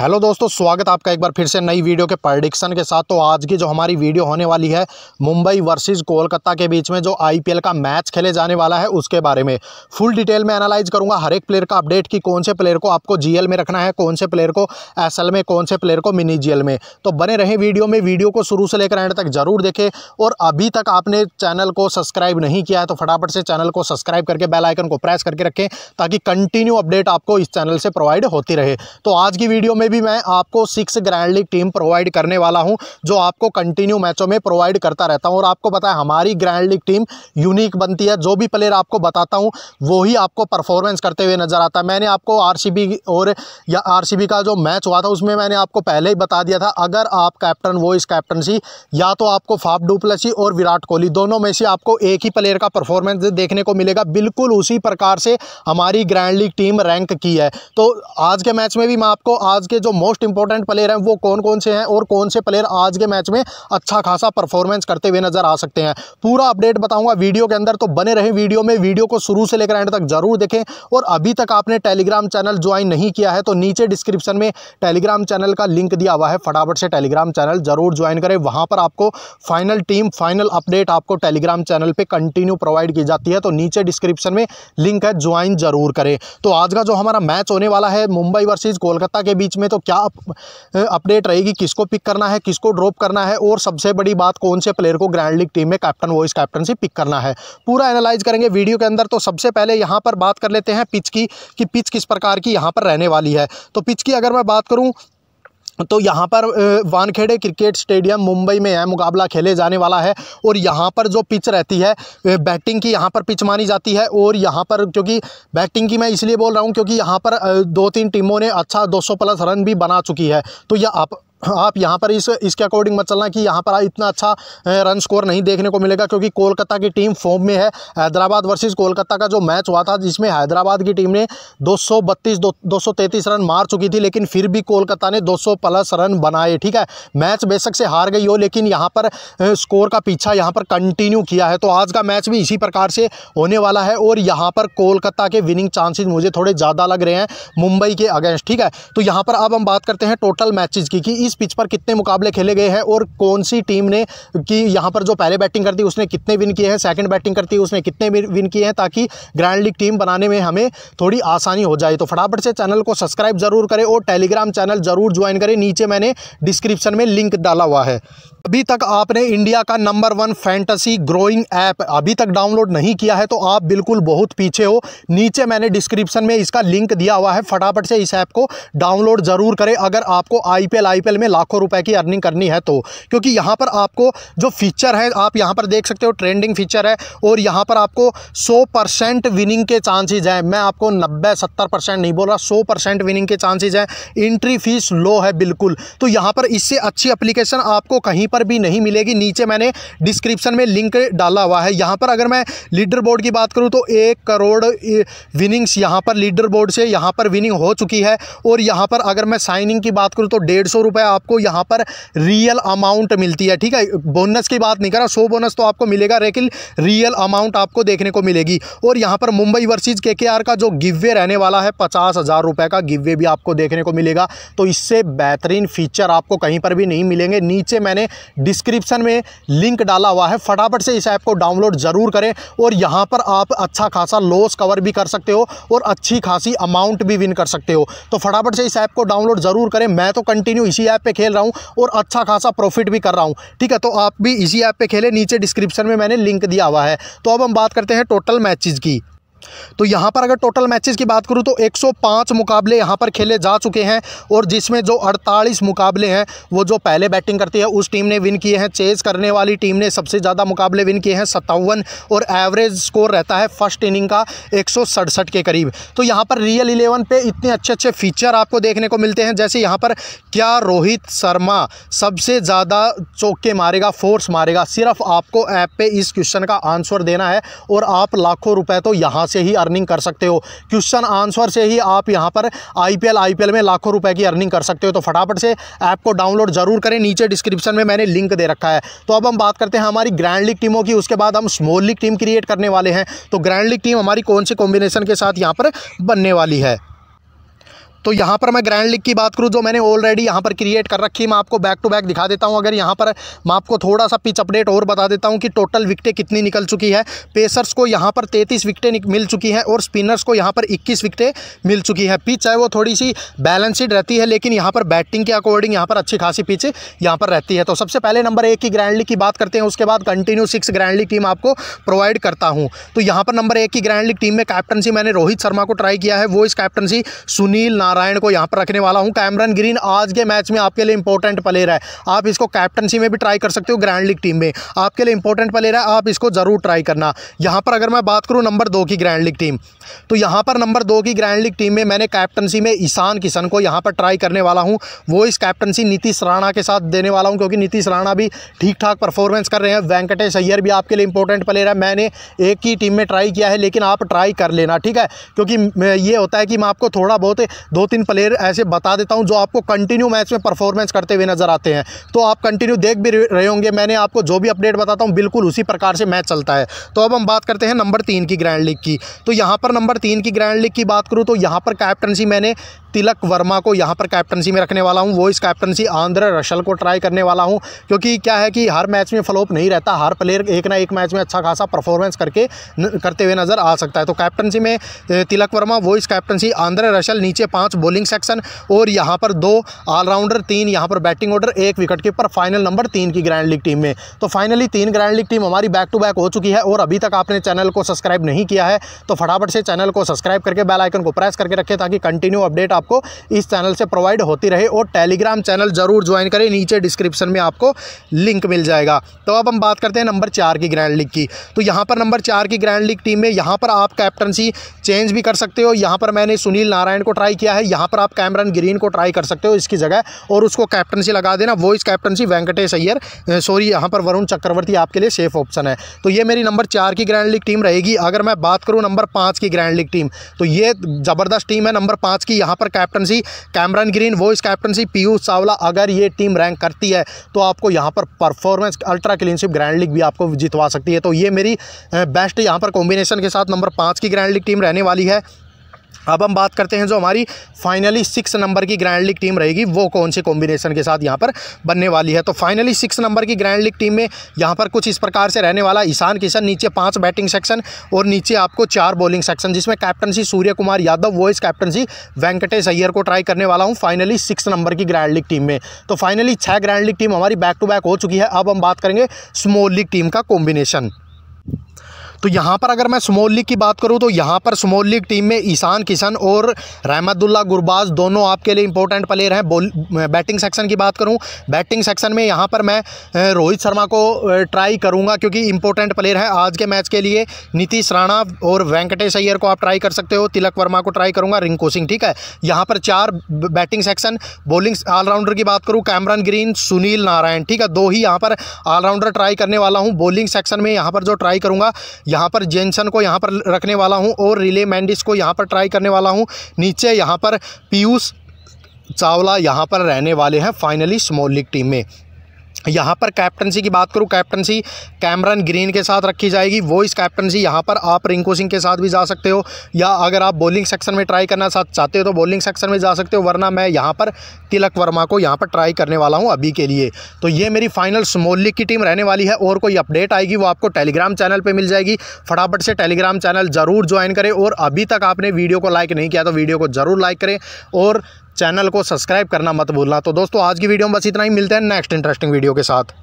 hello दोस्तों स्वागत आपका एक बार फिर से नई वीडियो के प्रडिक्शन के साथ तो आज की जो हमारी वीडियो होने वाली है मुंबई वर्सेस कोलकाता के बीच में जो आईपीएल का मैच खेले जाने वाला है उसके बारे में फुल डिटेल में एनालाइज करूंगा हर एक प्लेयर का अपडेट कि कौन से प्लेयर को आपको जीएल में रखना है कौन से प्लेयर को एस में कौन से प्लेयर को मिनी जी में तो बने रहें वीडियो में वीडियो को शुरू से लेकर एंड तक जरूर देखें और अभी तक आपने चैनल को सब्सक्राइब नहीं किया है तो फटाफट से चैनल को सब्सक्राइब करके बेलाइकन को प्रेस करके रखें ताकि कंटिन्यू अपडेट आपको इस चैनल से प्रोवाइड होती रहे तो आज की वीडियो में भी मैं आपको six grand league team provide करने वाला हूं जो आपको कंटिन्यू मैचों में प्रोवाइड करता रहता हूं और आपको बताया हमारी ग्रैंड लीग टीम यूनिक बनती है जो भी प्लेयर आपको बताता हूँ वही आपको परफॉर्मेंस करते हुए नज़र आता है मैंने आपको आर और या आर का जो मैच हुआ था उसमें मैंने आपको पहले ही बता दिया था अगर आप कैप्टन वो इस कैप्टनसी या तो आपको फाफ डुप्लसी और विराट कोहली दोनों में से आपको एक ही प्लेयर का परफॉर्मेंस देखने को मिलेगा बिल्कुल उसी प्रकार से हमारी ग्रैंड लीग टीम रैंक की है तो आज के मैच में भी मैं आपको आज के जो मोस्ट इंपॉर्टेंट प्लेयर हैं वो कौन कौन से हैं और कौन से प्लेयर आज के मैच में अच्छा खासा परफॉर्मेंस करते हुए नजर आ सकते हैं पूरा अपडेट बताऊंगा वीडियो के अंदर तो बने रहे वीडियो में वीडियो को शुरू से लेकर एंड तक जरूर देखें और अभी तक आपने टेलीग्राम चैनल ज्वाइन नहीं किया है तो नीचे डिस्क्रिप्शन में टेलीग्राम चैनल का लिंक दिया हुआ है फटाफट से टेलीग्राम चैनल जरूर ज्वाइन करें वहां पर आपको फाइनल टीम फाइनल अपडेट आपको टेलीग्राम चैनल पर कंटिन्यू प्रोवाइड की जाती है तो नीचे डिस्क्रिप्शन में लिंक है ज्वाइन जरूर करें तो आज का जो हमारा मैच होने वाला है मुंबई वर्सेज कोलकाता के बीच इसमें तो क्या अपडेट रहेगी किसको पिक करना है किसको ड्रॉप करना है और सबसे बड़ी बात कौन से प्लेयर को ग्रैंड लीग टीम में कैप्टन वॉइस कैप्टन से पिक करना है पूरा एनालाइज करेंगे वीडियो के अंदर तो सबसे पहले यहाँ पर बात कर लेते हैं पिच की कि पिच किस प्रकार की यहाँ पर रहने वाली है तो पिच की अगर मैं बात करूँ तो यहाँ पर वानखेड़े क्रिकेट स्टेडियम मुंबई में है मुकाबला खेले जाने वाला है और यहाँ पर जो पिच रहती है बैटिंग की यहाँ पर पिच मानी जाती है और यहाँ पर क्योंकि बैटिंग की मैं इसलिए बोल रहा हूँ क्योंकि यहाँ पर दो तीन टीमों ने अच्छा 200 प्लस रन भी बना चुकी है तो यह आप आप यहाँ पर इस इसके अकॉर्डिंग मत चलना कि यहाँ पर इतना अच्छा रन स्कोर नहीं देखने को मिलेगा क्योंकि कोलकाता की टीम फॉर्म में है हैदराबाद वर्सेस कोलकाता का जो मैच हुआ था जिसमें हैदराबाद की टीम ने 232 233 रन मार चुकी थी लेकिन फिर भी कोलकाता ने 200 प्लस रन बनाए ठीक है मैच बेशक से हार गई हो लेकिन यहाँ पर स्कोर का पीछा यहाँ पर कंटिन्यू किया है तो आज का मैच भी इसी प्रकार से होने वाला है और यहाँ पर कोलकाता के विनिंग चांसेज मुझे थोड़े ज़्यादा लग रहे हैं मुंबई के अगेंस्ट ठीक है तो यहाँ पर अब हम बात करते हैं टोटल मैचेज की कि किस पिच पर कितने मुकाबले खेले गए हैं और कौन सी टीम ने कि यहाँ पर जो पहले बैटिंग करती उसने कितने विन किए हैं सेकंड बैटिंग करती है उसने कितने विन किए हैं ताकि ग्रैंड लीग टीम बनाने में हमें थोड़ी आसानी हो जाए तो फटाफट से चैनल को सब्सक्राइब जरूर करें और टेलीग्राम चैनल जरूर ज्वाइन करें नीचे मैंने डिस्क्रिप्शन में लिंक डाला हुआ है अभी तक आपने इंडिया का number one fantasy growing app अभी तक डाउनलोड नहीं किया है तो आप बिल्कुल बहुत पीछे हो नीचे मैंने डिस्क्रिप्शन में इसका लिंक दिया हुआ है फटाफट से इस ऐप को डाउनलोड ज़रूर करें अगर आपको आईपीएल आईपीएल में लाखों रुपए की अर्निंग करनी है तो क्योंकि यहाँ पर आपको जो फीचर है आप यहाँ पर देख सकते हो ट्रेंडिंग फीचर है और यहाँ पर आपको सौ विनिंग के चांसेज हैं मैं आपको नब्बे सत्तर नहीं बोल रहा सौ विनिंग के चांसेज हैं इंट्री फीस लो है बिल्कुल तो यहाँ पर इससे अच्छी अप्लीकेशन आपको कहीं पर भी नहीं मिलेगी नीचे मैंने डिस्क्रिप्शन में लिंक डाला हुआ है यहाँ पर अगर मैं लीडर बोर्ड की बात करूँ तो एक करोड़ विनिंग्स यहाँ पर लीडर बोर्ड से यहाँ पर विनिंग हो चुकी है और यहाँ पर अगर मैं साइनिंग की बात करूँ तो डेढ़ सौ रुपये आपको यहाँ पर रियल अमाउंट मिलती है ठीक है बोनस की बात नहीं कर रहा सो बोनस तो आपको मिलेगा लेकिन रियल अमाउंट आपको देखने को मिलेगी और यहाँ पर मुंबई वर्सेज के का जो गिवे रहने वाला है पचास हज़ार रुपये का गिवे भी आपको देखने को मिलेगा तो इससे बेहतरीन फीचर आपको कहीं पर भी नहीं मिलेंगे नीचे मैंने डिस्क्रिप्शन में लिंक डाला हुआ है फटाफट से इस ऐप को डाउनलोड ज़रूर करें और यहाँ पर आप अच्छा खासा लॉस कवर भी कर सकते हो और अच्छी खासी अमाउंट भी विन कर सकते हो तो फटाफट से इस ऐप को डाउनलोड ज़रूर करें मैं तो कंटिन्यू इसी ऐप पर खेल रहा हूँ और अच्छा खासा प्रॉफिट भी कर रहा हूँ ठीक है तो आप भी इसी ऐप पर खेलें नीचे डिस्क्रिप्शन में मैंने लिंक दिया हुआ है तो अब हम बात करते हैं टोटल मैचेज़ की तो यहाँ पर अगर टोटल मैचेस की बात करूँ तो 105 मुकाबले यहाँ पर खेले जा चुके हैं और जिसमें जो 48 मुकाबले हैं वो जो पहले बैटिंग करती है उस टीम ने विन किए हैं चेज करने वाली टीम ने सबसे ज़्यादा मुकाबले विन किए हैं सत्तावन और एवरेज स्कोर रहता है फर्स्ट इनिंग का एक के करीब तो यहाँ पर रियल इलेवन पर इतने अच्छे अच्छे फीचर आपको देखने को मिलते हैं जैसे यहाँ पर क्या रोहित शर्मा सबसे ज़्यादा चौके मारेगा फोर्स मारेगा सिर्फ आपको ऐप पर इस क्वेश्चन का आंसर देना है और आप लाखों रुपए तो यहाँ से ही अर्निंग कर सकते हो क्वेश्चन आंसर से ही आप यहाँ पर आईपीएल आईपीएल में लाखों रुपए की अर्निंग कर सकते हो तो फटाफट से ऐप को डाउनलोड जरूर करें नीचे डिस्क्रिप्शन में मैंने लिंक दे रखा है तो अब हम बात करते हैं हमारी ग्रैंड लीग टीमों की उसके बाद हम स्मॉल लीग टीम क्रिएट करने वाले हैं तो ग्रैंड लीग टीम हमारी कौन सी कॉम्बिनेशन के साथ यहाँ पर बनने वाली है तो यहाँ पर मैं ग्रैंड लीग की बात करूँ जो मैंने ऑलरेडी यहाँ पर क्रिएट कर रखी है मैं आपको बैक टू बैक दिखा देता हूँ अगर यहाँ पर मैं आपको थोड़ा सा पिच अपडेट और बता देता हूँ कि टोटल विकटें कितनी निकल चुकी है पेसर्स को यहाँ पर तैतीस विकटें मिल चुकी हैं और स्पिनर्स को यहाँ पर इक्कीस विकटें मिल चुकी है पिच है वो थोड़ी सी बैलेंसड रहती है लेकिन यहाँ पर बैटिंग के अकॉर्डिंग यहाँ पर अच्छी खासी पिच यहाँ पर रहती है तो सबसे पहले नंबर एक की ग्रैंड लीग की बात करते हैं उसके बाद continue six grand league team आपको प्रोवाइड करता हूँ तो यहाँ पर नंबर एक की ग्रैंड लीग टीम में कैप्टनसी मैंने रोहित शर्मा को ट्राई किया है वो इस कैप्टनसी सुनील नारायण को यहाँ पर रखने वाला हूँ कैमरन ग्रीन आज के मैच में आपके लिए इंपॉर्टेंट प्लेयर है आप इसको कैप्टनसी में भी ट्राई कर सकते हो ग्रैंड लीग टीम में आपके लिए इंपॉर्टेंट प्लेयर है आप इसको ज़रूर ट्राई करना यहाँ पर अगर मैं बात करूँ नंबर दो की ग्रैंड लीग टीम तो यहाँ पर नंबर दो की ग्रैंड लीग टीम में मैंने कैप्टनसी में ईशान किशन को यहाँ पर ट्राई करने वाला हूँ वो इस कैप्टनसी नीतीश राणा के साथ देने वाला हूँ क्योंकि नीतीश राणा भी ठीक ठाक परफॉर्मेंस कर रहे हैं वेंकटेश अय्यर भी आपके लिए इंपॉर्टेंट प्लेयर है मैंने एक ही टीम में ट्राई किया है लेकिन आप ट्राई कर लेना ठीक है क्योंकि ये होता है कि मैं आपको थोड़ा बहुत दो तीन प्लेयर ऐसे बता देता हूँ जो आपको कंटिन्यू मैच में परफॉर्मेंस करते हुए नज़र आते हैं तो आप कंटिन्यू देख भी रहे होंगे मैंने आपको जो भी अपडेट बताता हूँ बिल्कुल उसी प्रकार से मैच चलता है तो अब हम बात करते हैं नंबर तीन की ग्रैंड लीग की तो यहाँ पर नंबर तीन की ग्रैंड लीग की बात करूँ तो यहाँ पर कैप्टनसी मैंने तिलक वर्मा को यहाँ पर कैप्टनसी में रखने वाला हूँ वो इस कैप्टनसी आंध्र रशल को ट्राई करने वाला हूँ क्योंकि क्या है कि हर मैच में फ्लोप नहीं रहता हर प्लेयर एक ना एक मैच में अच्छा खासा परफॉर्मेंस करके न, करते हुए नज़र आ सकता है तो कैप्टनसी में तिलक वर्मा वो इस कैप्टनसी आंध्र रशल नीचे पाँच बॉलिंग सेक्शन और यहाँ पर दो ऑलराउंडर तीन यहाँ पर बैटिंग ऑर्डर एक विकेट कीपर फाइनल नंबर तीन की ग्रैंड लीग टीम में तो फाइनली तीन ग्रैंड लीग टीम हमारी बैक टू बैक हो चुकी है और अभी तक आपने चैनल को सब्सक्राइब नहीं किया है तो फटाफट से चैनल को सब्सक्राइब करके बेलाइकन को प्रेस करके रखें ताकि कंटिन्यू अपडेट आपको इस चैनल से प्रोवाइड होती रहे और टेलीग्राम चैनल ज़रूर ज्वाइन करें नीचे डिस्क्रिप्शन में आपको लिंक मिल जाएगा तो अब हम बात करते हैं नंबर चार की ग्रैंड लीग की तो यहाँ पर नंबर चार की ग्रैंड लीग टीम में यहाँ पर आप कैप्टनसी चेंज भी कर सकते हो यहाँ पर मैंने सुनील नारायण को ट्राई किया है यहाँ पर आप कैमरन ग्रीन को ट्राई कर सकते हो इसकी जगह और उसको कैप्टनसी लगा देना vice captaincy Venkatesh Iyer sorry यहाँ पर वरुण चक्रवर्ती आपके लिए सेफ ऑप्शन है तो ये मेरी नंबर चार की ग्रैंड लीग टीम रहेगी अगर मैं बात करूँ नंबर पाँच की ग्रैंड लीग टीम तो ये ज़बरदस्त टीम है नंबर पाँच की यहाँ पर कैप्टनसी कैमरन ग्रीन वो इस कैप्टनसी पीयूष चावला अगर ये टीम रैंक करती है तो आपको यहाँ पर परफॉर्मेंस अल्ट्रा क्लीनशिप ग्रैंड लीग भी आपको जितवा सकती है तो ये मेरी बेस्ट यहाँ पर कॉम्बिनेशन के साथ नंबर पाँच की ग्रैंड लीग टीम रहने वाली है अब हम बात करते हैं जो हमारी फाइनली सिक्स नंबर की ग्रैंड लीग टीम रहेगी वो कौन से कॉम्बिनेशन के साथ यहाँ पर बनने वाली है तो फाइनली सिक्स नंबर की ग्रैंड लीग टीम में यहाँ पर कुछ इस प्रकार से रहने वाला ईशान किशन नीचे पांच बैटिंग सेक्शन और नीचे आपको चार बॉलिंग सेक्शन जिसमें कैप्टनसी सूर्य कुमार यादव वो कैप्टनसी वेंकटेश अय्यर को ट्राई करने वाला हूँ फाइनली सिक्स नंबर की ग्रैंड लीग टीम में तो फाइनली छः ग्रैंड लीग टीम हमारी बैक टू बैक हो चुकी है अब हम बात करेंगे स्मॉल लीग टीम का कॉम्बिनेशन तो यहाँ पर अगर मैं स्मॉल लीग की बात करूँ तो यहाँ पर स्मॉल लीग टीम में ईशान किशन और रहमतुल्ला गुरबाज दोनों आपके लिए इंपॉर्टेंट प्लेयर हैं बैटिंग सेक्शन की बात करूँ बैटिंग सेक्शन में यहाँ पर मैं रोहित शर्मा को ट्राई करूँगा क्योंकि इंपॉर्टेंट प्लेयर है आज के मैच के लिए नीतीश राणा और वेंकटेश अय्यर को आप ट्राई कर सकते हो तिलक वर्मा को ट्राई करूँगा रिंकू सिंह ठीक है यहाँ पर चार बैटिंग सेक्शन बॉलिंग ऑलराउंडर की बात करूँ कैमरन ग्रीन सुनील नारायण ठीक है दो ही यहाँ पर ऑलराउंडर ट्राई करने वाला हूँ बॉलिंग सेक्शन में यहाँ पर जो ट्राई करूँगा यहाँ पर जेनसन को यहाँ पर रखने वाला हूँ और रिले मैंडिस को यहाँ पर ट्राई करने वाला हूँ नीचे यहाँ पर पीयूष चावला यहाँ पर रहने वाले हैं फाइनली स्मॉल लीग टीम में यहाँ पर कैप्टनसी की बात करूँ कैप्टनसी कैमरन ग्रीन के साथ रखी जाएगी वो इस कैप्टनसी यहाँ पर आप रिंकू सिंह के साथ भी जा सकते हो या अगर आप बॉलिंग सेक्शन में ट्राई करना साथ चाहते हो तो बॉलिंग सेक्शन में जा सकते हो वरना मैं यहाँ पर तिलक वर्मा को यहाँ पर ट्राई करने वाला हूँ अभी के लिए तो ये मेरी फाइनल स्मॉल लीग की टीम रहने वाली है और कोई अपडेट आएगी वो आपको टेलीग्राम चैनल पर मिल जाएगी फटाफट से टेलीग्राम चैनल ज़रूर ज्वाइन करें और अभी तक आपने वीडियो को लाइक नहीं किया तो वीडियो को ज़रूर लाइक करें और चैनल को सब्सक्राइब करना मत भूलना तो दोस्तों आज की वीडियो में बस इतना ही मिलते हैं नेक्स्ट इंटरेस्टिंग वीडियो के साथ